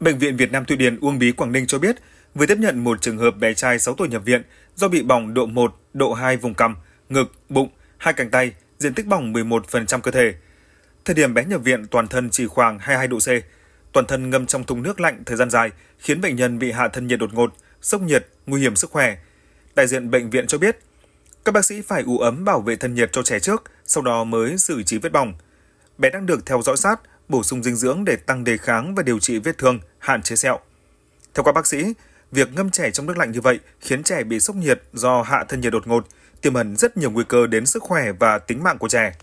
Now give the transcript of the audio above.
Bệnh viện Việt Nam Thụy Điển Uông Bí Quảng Ninh cho biết, vừa tiếp nhận một trường hợp bé trai 6 tuổi nhập viện do bị bỏng độ 1, độ 2 vùng cằm, ngực, bụng, hai cánh tay, diện tích bỏng 11% cơ thể. Thời điểm bé nhập viện toàn thân chỉ khoảng 22 độ C. Toàn thân ngâm trong thùng nước lạnh thời gian dài khiến bệnh nhân bị hạ thân nhiệt đột ngột, sốc nhiệt, nguy hiểm sức khỏe. Đại diện bệnh viện cho biết, các bác sĩ phải ủ ấm bảo vệ thân nhiệt cho trẻ trước, sau đó mới xử trí vết bỏng. Bé đang được theo dõi sát bổ sung dinh dưỡng để tăng đề kháng và điều trị vết thương, hạn chế sẹo. Theo các bác sĩ, việc ngâm trẻ trong nước lạnh như vậy khiến trẻ bị sốc nhiệt do hạ thân nhiệt đột ngột, tiềm ẩn rất nhiều nguy cơ đến sức khỏe và tính mạng của trẻ.